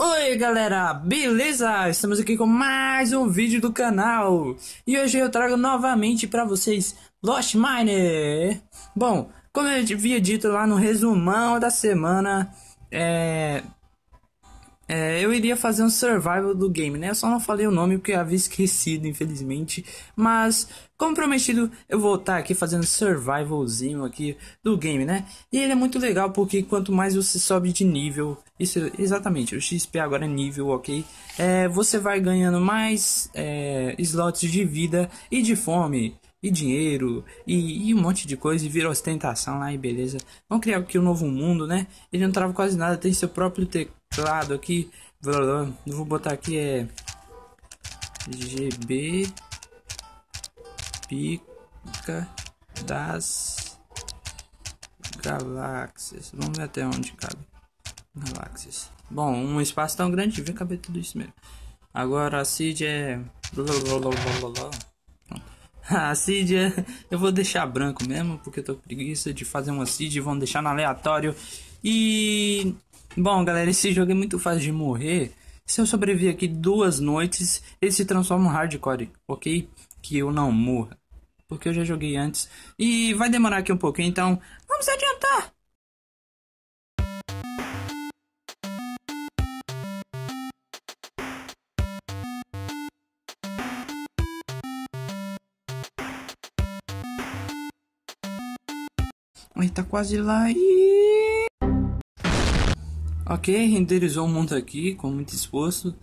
Oi galera, beleza? Estamos aqui com mais um vídeo do canal E hoje eu trago novamente para vocês Lost Miner Bom, como eu havia dito lá no resumão da semana é... É, eu iria fazer um survival do game, né? Eu só não falei o nome porque havia esquecido, infelizmente. Mas, como prometido, eu vou estar tá aqui fazendo survivalzinho aqui do game, né? E ele é muito legal porque quanto mais você sobe de nível, isso é, exatamente, o XP agora é nível, ok? É, você vai ganhando mais é, slots de vida e de fome e dinheiro e, e, um monte de coisa e vira ostentação lá e beleza. Vamos criar aqui um novo mundo, né? Ele não trava quase nada, tem seu próprio teclado aqui. Blá, blá, vou botar aqui é GB Pica das Galáxias. Vamos ver até onde cabe. Galáxias. Bom, um espaço tão grande, vem caber tudo isso mesmo. Agora a Cid é. Blá, blá, blá, blá, blá. A seed ah, é, eu vou deixar branco mesmo, porque eu tô com preguiça de fazer uma seed, vamos deixar no aleatório. E bom, galera, esse jogo é muito fácil de morrer. Se eu sobreviver aqui duas noites, ele se transforma em hardcore, OK? Que eu não morra, porque eu já joguei antes. E vai demorar aqui um pouquinho, então vamos adiantar. A gente tá quase lá e... Ok, renderizou um monte aqui, com muito esforço.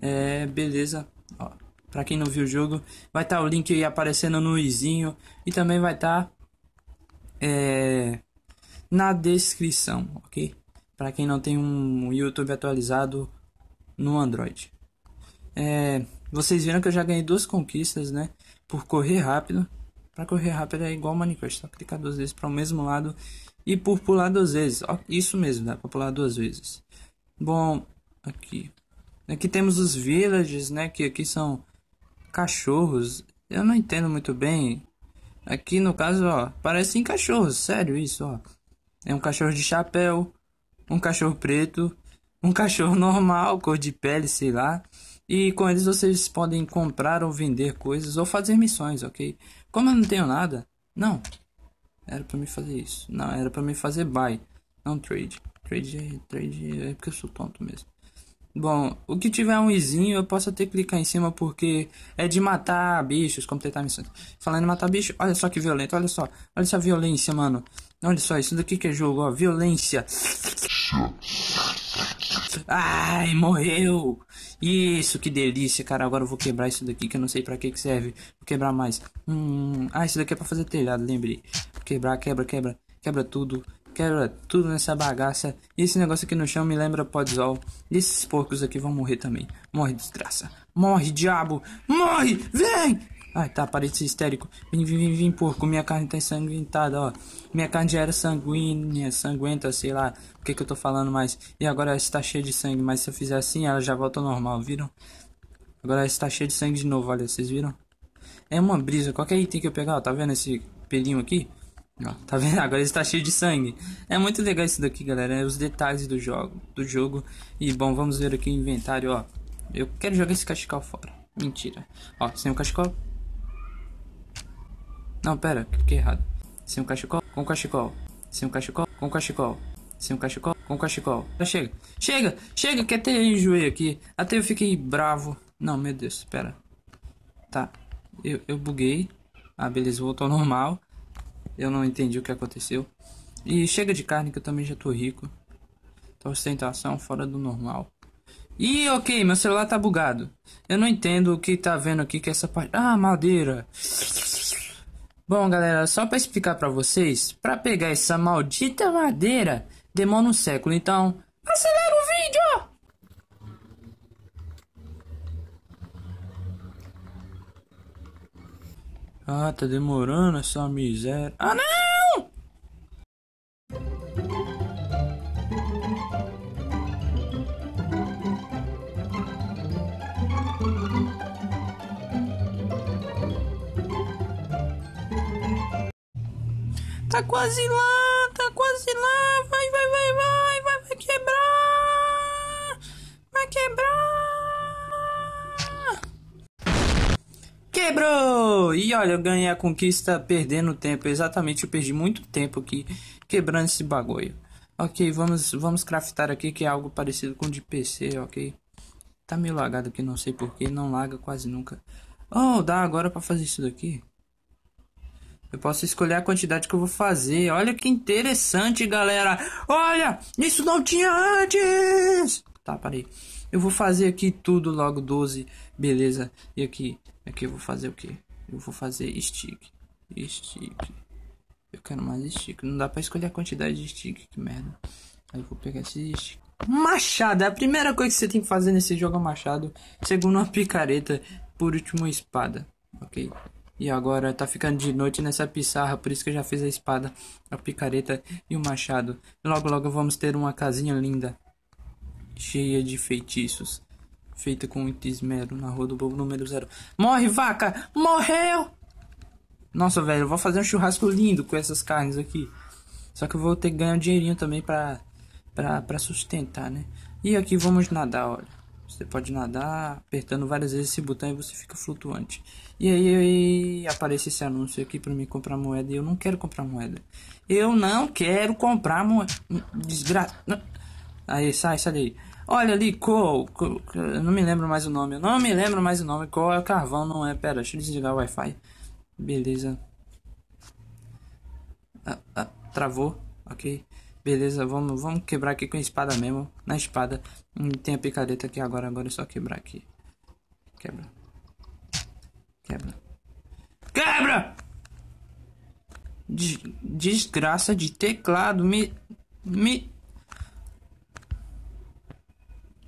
É, beleza. Ó, pra quem não viu o jogo, vai estar tá o link aí aparecendo no izinho. E também vai estar... Tá, é, na descrição, ok? Para quem não tem um YouTube atualizado no Android. É, vocês viram que eu já ganhei duas conquistas, né? Por correr rápido. Para correr rápido é igual Minecraft, só clicar duas vezes para o mesmo lado e por pular duas vezes. Isso mesmo, dá para pular duas vezes. Bom, aqui. Aqui temos os villages, né, que aqui são cachorros. Eu não entendo muito bem. Aqui no caso, ó, parecem cachorros, sério isso, ó. É um cachorro de chapéu, um cachorro preto, um cachorro normal, cor de pele, sei lá. E com eles vocês podem comprar ou vender coisas ou fazer missões, ok? Como eu não tenho nada, não. Era para me fazer isso. Não, era para me fazer buy, não trade. Trade, é, trade é porque eu sou tonto mesmo. Bom, o que tiver um izinho eu posso até clicar em cima porque é de matar bichos, completar missões. Falando em matar bicho, olha só que violento, olha só. Olha essa violência, mano. Olha só, isso daqui que é jogo, ó. Violência delícia. Ai, morreu. Isso, que delícia, cara. Agora eu vou quebrar isso daqui que eu não sei para que que serve. Vou quebrar mais. Hum, ah, isso daqui é para fazer telhado, lembrei. quebrar, quebra, quebra. Quebra tudo. Quebra tudo nessa bagaça. Esse negócio aqui no chão me lembra podzol. Esses porcos aqui vão morrer também. Morre, desgraça. Morre, diabo. Morre, vem, Ai, tá, parei histérico. Vim, vim, vim, vim, porco, minha carne tá ensanguentada, ó. Minha carne já era sanguínea, sanguenta, sei lá. O que que eu tô falando mais? E agora está cheia de sangue, mas se eu fizer assim, ela já volta ao normal, viram? Agora está cheia de sangue de novo, olha, vocês viram? É uma brisa, qualquer item que eu pegar, ó, tá vendo esse pelinho aqui? Ó, tá vendo? Agora está cheio de sangue. É muito legal isso daqui, galera, é os detalhes do jogo, do jogo. E, bom, vamos ver aqui o inventário, ó. Eu quero jogar esse cachecol fora. Mentira. Ó, sem o cachecol, não, pera, que errado. Sem um cachecol, com cachecol. Sem um cachecol, com cachecol. Sem um cachecol, com cachecol. Ah, chega, chega, chega, que até eu enjoei aqui. Até eu fiquei bravo. Não, meu Deus, pera. Tá, eu, eu buguei. Ah, beleza, voltou ao normal. Eu não entendi o que aconteceu. E chega de carne que eu também já tô rico. Tá ostentação fora do normal. E ok, meu celular tá bugado. Eu não entendo o que tá vendo aqui que é essa parte. Ah, madeira. Bom, galera, só para explicar para vocês, para pegar essa maldita madeira demora um século, então acelera o vídeo! Ah, tá demorando essa miséria. Ah, não! Tá quase lá, tá quase lá. Vai, vai, vai, vai, vai, vai quebrar. Vai quebrar. Quebrou! E olha, eu ganhei a conquista perdendo tempo. Exatamente, eu perdi muito tempo aqui quebrando esse bagulho. Ok, vamos, vamos craftar aqui que é algo parecido com de PC, ok? Tá meio lagado aqui, não sei porquê, não laga quase nunca. Oh, dá agora pra fazer isso daqui? Eu posso escolher a quantidade que eu vou fazer. Olha que interessante, galera. Olha, isso não tinha antes. Tá, parei. Eu vou fazer aqui tudo logo 12. Beleza. E aqui, aqui eu vou fazer o quê? Eu vou fazer stick. Stick. Eu quero mais stick. Não dá pra escolher a quantidade de stick. Que merda. Aí eu vou pegar esse stick. Machado. É a primeira coisa que você tem que fazer nesse jogo é machado. Segundo, uma picareta. Por último, espada. Ok. E agora tá ficando de noite nessa pissarra, por isso que eu já fiz a espada, a picareta e o machado. Logo, logo vamos ter uma casinha linda, cheia de feitiços. Feita com muito esmero na rua do bobo número zero. Morre, vaca! Morreu! Nossa, velho, eu vou fazer um churrasco lindo com essas carnes aqui. Só que eu vou ter que ganhar um dinheirinho também pra, pra, pra sustentar, né? E aqui vamos nadar, olha. Você pode nadar apertando várias vezes esse botão e você fica flutuante. E aí, aparece esse anúncio aqui para mim comprar moeda e eu não quero comprar moeda. Eu não quero comprar moeda. Desgraça. Aí, sai, sai daí. Olha ali, Coal. Eu não me lembro mais o nome. Eu não me lembro mais o nome. Qual é o carvão, não é? Pera, deixa eu desligar o Wi-Fi. Beleza. Ah, ah, travou. Ok. Beleza, vamos, vamos quebrar aqui com a espada mesmo. Na espada. Hum, tem a picareta aqui agora, agora é só quebrar aqui. Quebra. Quebra. Quebra! Desgraça de teclado. Me. Me.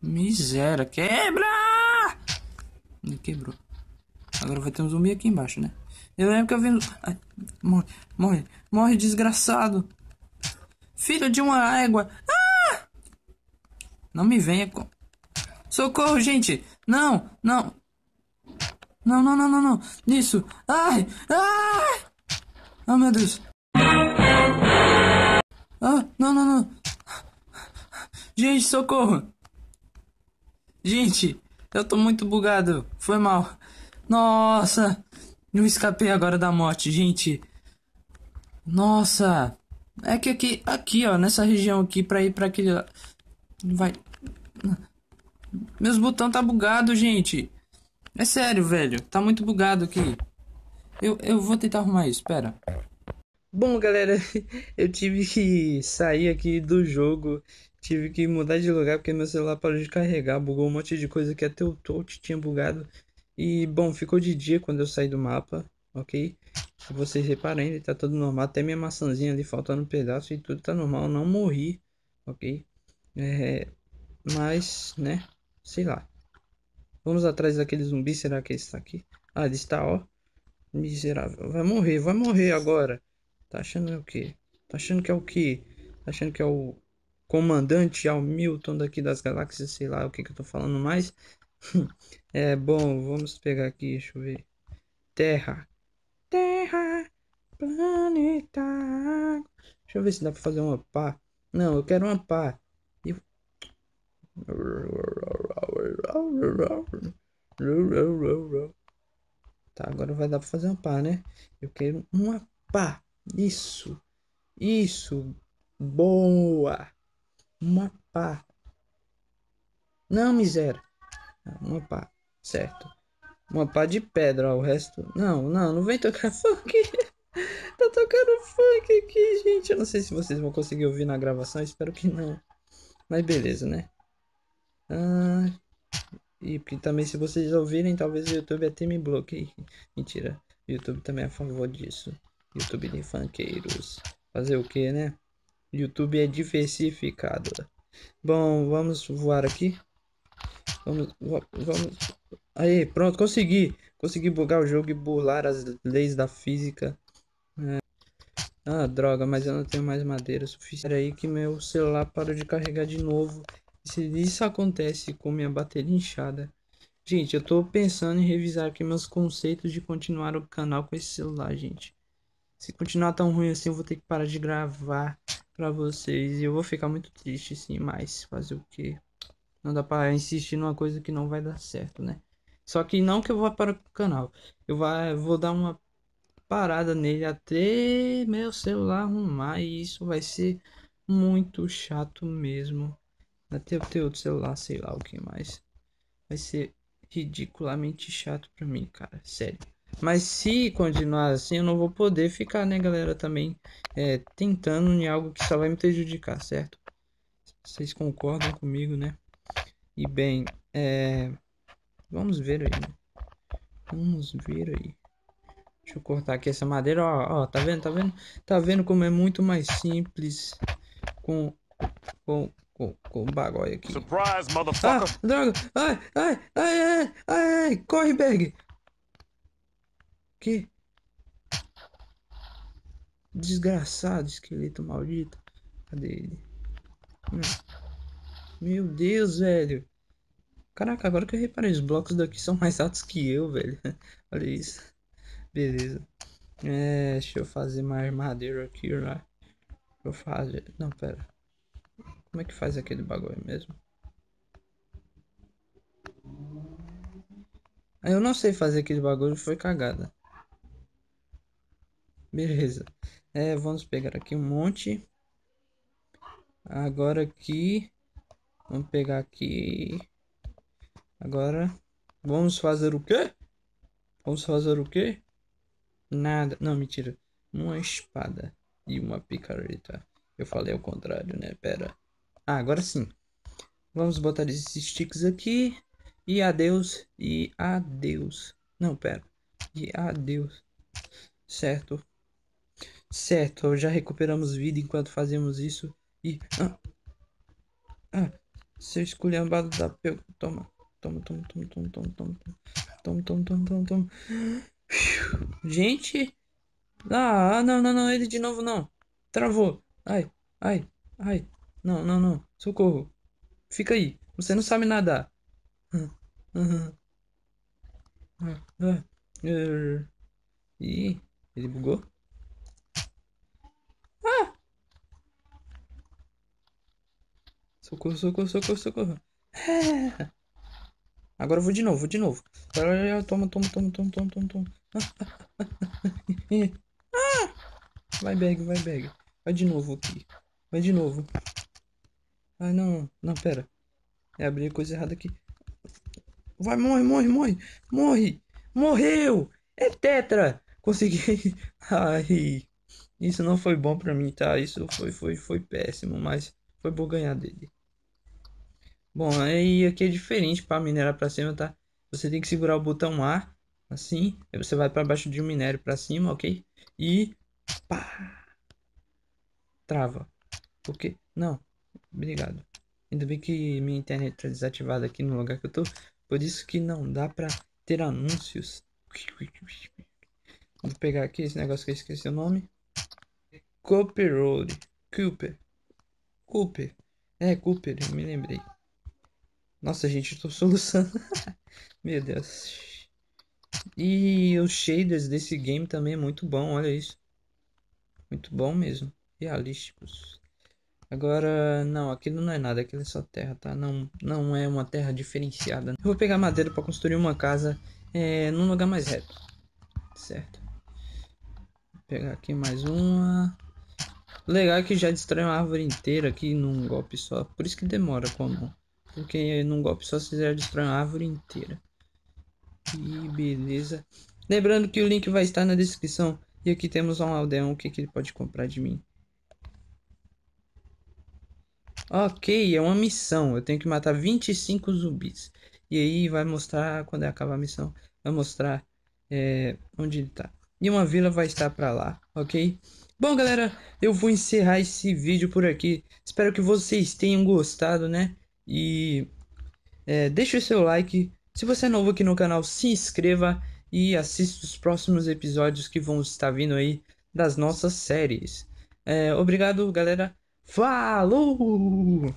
Miséria. Quebra! Ele quebrou. Agora vai ter um zumbi aqui embaixo, né? Eu lembro que eu vi. Ai, morre, morre, morre, desgraçado! filho de uma égua. Ah! Não me venha com. Socorro, gente! Não, não! Não, não, não, não, não! Isso! Ai! Ai! Oh, meu Deus! Ah, não, não, não! Gente, socorro! Gente, eu tô muito bugado. Foi mal. Nossa! Eu escapei agora da morte, gente. Nossa! É que aqui, aqui, ó, nessa região aqui, pra ir pra aquele Vai. Meus botão tá bugado, gente. É sério, velho. Tá muito bugado aqui. Eu, eu vou tentar arrumar isso, pera. Bom, galera, eu tive que sair aqui do jogo. Tive que mudar de lugar porque meu celular parou de carregar. Bugou um monte de coisa que até o touch tinha bugado. E, bom, ficou de dia quando eu saí do mapa, ok? Se vocês reparem, ele tá tudo normal. Até minha maçãzinha ali faltando um pedaço e tudo tá normal. não morri, ok? É, mas, né? Sei lá. Vamos atrás daquele zumbi. Será que ele está aqui? Ah, ele está, ó. Miserável. Vai morrer, vai morrer agora. Tá achando é o quê? Tá achando que é o quê? Tá achando que é o comandante ao Milton daqui das galáxias? Sei lá o que, que eu tô falando mais. é bom, vamos pegar aqui, deixa eu ver. Terra. Planeta Deixa eu ver se dá pra fazer uma pá. Não, eu quero uma pá. E... Tá, agora vai dar pra fazer uma pá, né? Eu quero uma pá. Isso. Isso. Boa. Uma pá. Não, miséria. Uma pá. Certo. Uma pá de pedra, ó, o resto... Não, não, não vem tocar funk eu não sei se vocês vão conseguir ouvir na gravação, espero que não. Mas beleza, né? Ah, e porque também se vocês ouvirem, talvez o YouTube até me bloqueie. Mentira, o YouTube também é a favor disso. YouTube de funkeiros. Fazer o que, né? YouTube é diversificado. Bom, vamos voar aqui. Vamos, vamos. Aí, pronto, consegui. Consegui bugar o jogo e burlar as leis da física ah, droga, mas eu não tenho mais madeira suficiente. Era aí que meu celular parou de carregar de novo. se isso acontece com minha bateria inchada... Gente, eu tô pensando em revisar aqui meus conceitos de continuar o canal com esse celular, gente. Se continuar tão ruim assim, eu vou ter que parar de gravar pra vocês. E eu vou ficar muito triste, sim, mas fazer o quê? Não dá pra insistir numa coisa que não vai dar certo, né? Só que não que eu vá para o canal. Eu vou dar uma parada nele até meu celular arrumar. E isso vai ser muito chato mesmo. Até eu ter outro celular, sei lá o que mais. Vai ser ridiculamente chato pra mim, cara. Sério. Mas se continuar assim, eu não vou poder ficar, né, galera, também é, tentando em algo que só vai me prejudicar, certo? Vocês concordam comigo, né? E bem, é... vamos ver aí. Né? Vamos ver aí. Deixa eu cortar aqui essa madeira, ó, ó, tá vendo, tá vendo? Tá vendo como é muito mais simples com, com, com, com o bagulho aqui. Surprise, ah, motherfucker! Ah, droga! Ai, ai, ai, ai, ai, ai. corre, Berg! Que? Desgraçado, esqueleto maldito. Cadê ele? Hum. Meu Deus, velho. Caraca, agora que eu reparei, os blocos daqui são mais altos que eu, velho. Olha isso. Beleza. É, deixa eu fazer mais madeira aqui, né? Vou fazer... Não, pera. Como é que faz aquele bagulho mesmo? Ah, eu não sei fazer aquele bagulho, foi cagada. Beleza. É, vamos pegar aqui um monte. Agora aqui. Vamos pegar aqui. Agora. Vamos fazer o quê? Vamos fazer o quê? Nada. Não, mentira. Uma espada e uma picareta. Eu falei ao contrário, né? Pera. Ah, agora sim. Vamos botar esses sticks aqui. E adeus. E adeus. Não, pera. E adeus. Certo. Certo, já recuperamos vida enquanto fazemos isso. E. Ah, ah, seu esculhambado da. Toma. Toma, toma, toma, toma, toma, toma, toma, toma, toma, toma, toma. toma. Gente. Ah, não, não, não. Ele de novo não. Travou. Ai, ai, ai. Não, não, não. Socorro. Fica aí. Você não sabe nadar. Ah, ah, ah. Ih, ele bugou? Ah! Socorro, socorro, socorro, socorro. É. Agora eu vou de novo, vou de novo. Toma, toma, toma, toma, toma, toma, toma. ah! Vai, bag, vai, bag. Vai de novo aqui. Vai de novo. Ah, não. Não, pera. É, abrir coisa errada aqui. Vai, morre, morre, morre. Morre. Morreu. É tetra. Consegui. Ai. Isso não foi bom pra mim, tá? Isso foi, foi, foi péssimo, mas foi bom ganhar dele. Bom, aí aqui é diferente para minerar para cima, tá? Você tem que segurar o botão A, assim, aí você vai para baixo de um minério para cima, ok? E pá! Trava. Por quê? Não. Obrigado. Ainda bem que minha internet está desativada aqui no lugar que eu tô, por isso que não dá para ter anúncios. Vou pegar aqui esse negócio que eu esqueci o nome. Cooper Road. Cooper. Cooper. É, Cooper, eu me lembrei. Nossa, gente, eu tô soluçando. Meu Deus. E os shaders desse game também é muito bom, olha isso. Muito bom mesmo. Realísticos. Agora, não, aquilo não é nada, aquilo é só terra, tá? Não, não é uma terra diferenciada. Eu vou pegar madeira para construir uma casa é, num lugar mais reto. Certo. Vou pegar aqui mais uma. Legal é que já destrói uma árvore inteira aqui num golpe só. Por isso que demora com a mão. Porque num golpe só vocês já destruir a árvore inteira. E beleza. Lembrando que o link vai estar na descrição. E aqui temos um aldeão, o que, que ele pode comprar de mim. Ok, é uma missão. Eu tenho que matar 25 zumbis. E aí vai mostrar, quando acabar a missão, vai mostrar é, onde ele tá. E uma vila vai estar pra lá, ok? Bom, galera, eu vou encerrar esse vídeo por aqui. Espero que vocês tenham gostado, né? E é, deixe o seu like. Se você é novo aqui no canal, se inscreva e assista os próximos episódios que vão estar vindo aí das nossas séries. É, obrigado, galera. Falou!